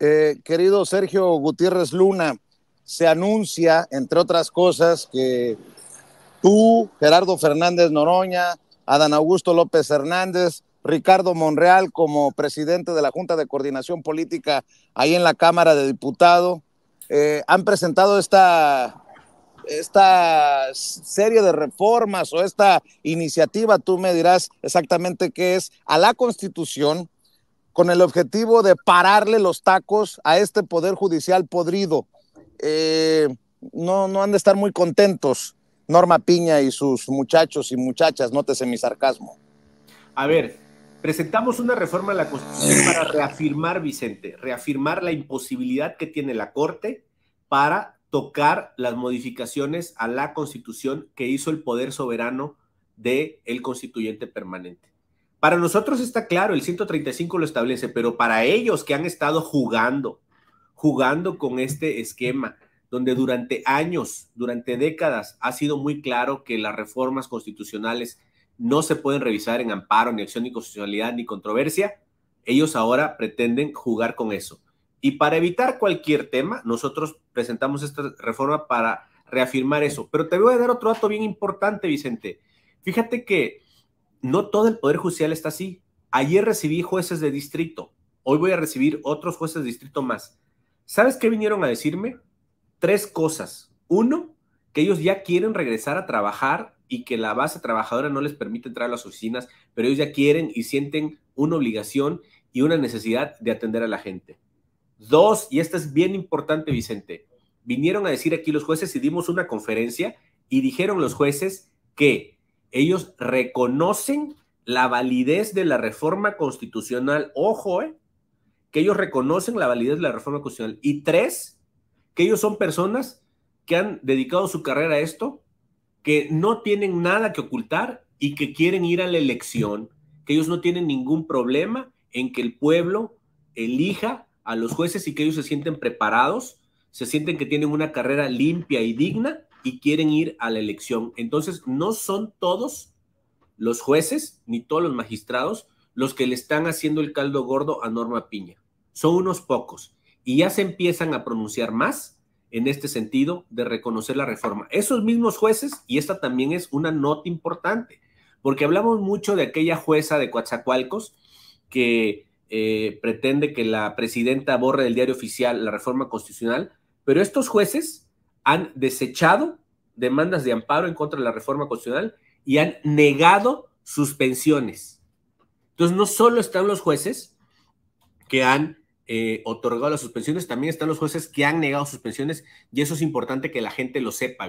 Eh, querido Sergio Gutiérrez Luna, se anuncia, entre otras cosas, que tú, Gerardo Fernández Noroña, Adán Augusto López Hernández, Ricardo Monreal como presidente de la Junta de Coordinación Política ahí en la Cámara de Diputados, eh, han presentado esta, esta serie de reformas o esta iniciativa, tú me dirás exactamente qué es, a la Constitución, con el objetivo de pararle los tacos a este poder judicial podrido. Eh, no, no han de estar muy contentos Norma Piña y sus muchachos y muchachas, nótese mi sarcasmo. A ver, presentamos una reforma a la Constitución para reafirmar, Vicente, reafirmar la imposibilidad que tiene la Corte para tocar las modificaciones a la Constitución que hizo el poder soberano del constituyente permanente. Para nosotros está claro, el 135 lo establece, pero para ellos que han estado jugando, jugando con este esquema, donde durante años, durante décadas, ha sido muy claro que las reformas constitucionales no se pueden revisar en amparo, ni acción, ni constitucionalidad, ni controversia, ellos ahora pretenden jugar con eso. Y para evitar cualquier tema, nosotros presentamos esta reforma para reafirmar eso. Pero te voy a dar otro dato bien importante, Vicente. Fíjate que no todo el Poder Judicial está así. Ayer recibí jueces de distrito, hoy voy a recibir otros jueces de distrito más. ¿Sabes qué vinieron a decirme? Tres cosas. Uno, que ellos ya quieren regresar a trabajar y que la base trabajadora no les permite entrar a las oficinas, pero ellos ya quieren y sienten una obligación y una necesidad de atender a la gente. Dos, y esto es bien importante, Vicente, vinieron a decir aquí los jueces y dimos una conferencia y dijeron los jueces que ellos reconocen la validez de la reforma constitucional, ojo, eh, que ellos reconocen la validez de la reforma constitucional. Y tres, que ellos son personas que han dedicado su carrera a esto, que no tienen nada que ocultar y que quieren ir a la elección, que ellos no tienen ningún problema en que el pueblo elija a los jueces y que ellos se sienten preparados, se sienten que tienen una carrera limpia y digna y quieren ir a la elección. Entonces, no son todos los jueces ni todos los magistrados los que le están haciendo el caldo gordo a Norma Piña. Son unos pocos y ya se empiezan a pronunciar más en este sentido de reconocer la reforma. Esos mismos jueces, y esta también es una nota importante, porque hablamos mucho de aquella jueza de Coatzacoalcos que eh, pretende que la presidenta borre del diario oficial la reforma constitucional, pero estos jueces han desechado demandas de amparo en contra de la reforma constitucional y han negado suspensiones. Entonces, no solo están los jueces que han eh, otorgado las suspensiones, también están los jueces que han negado suspensiones y eso es importante que la gente lo sepa.